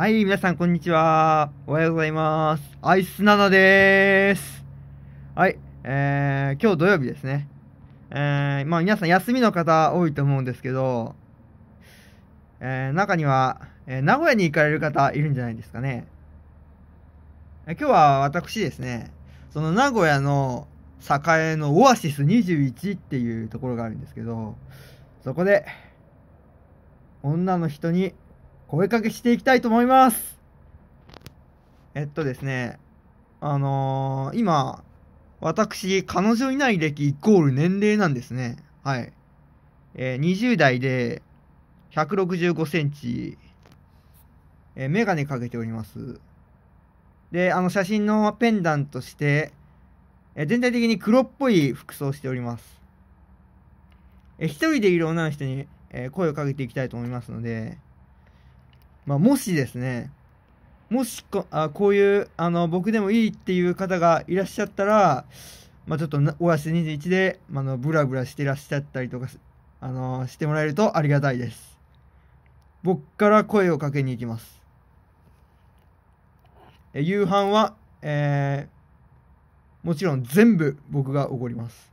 はい、皆さん、こんにちは。おはようございます。アイスナナでーす。はい、えー、今日土曜日ですね。えー、まあ、皆さん、休みの方多いと思うんですけど、えー、中には、えー、名古屋に行かれる方いるんじゃないですかね。え今日は私ですね、その名古屋の栄のオアシス21っていうところがあるんですけど、そこで、女の人に声かけしていきたいと思います。えっとですね、あのー、今、私、彼女いない歴イコール年齢なんですね。はい。えー、20代で165センチ、えー、メガネかけております。で、あの、写真のペンダントして、えー、全体的に黒っぽい服装しております。えー、一人でいる女の人に、えー、声をかけていきたいと思いますので、まあ、もしですね、もしこあこういうあの僕でもいいっていう方がいらっしゃったら、まあ、ちょっとオアシス21で、まあの、ブラブラしてらっしゃったりとかあのしてもらえるとありがたいです。僕から声をかけに行きます。え夕飯は、えー、もちろん全部僕がおごります。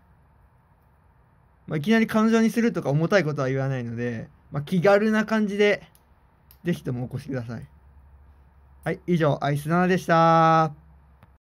まあ、いきなり彼女にするとか重たいことは言わないので、まあ、気軽な感じでぜひともお越しください。はい、以上、アイスナナでした。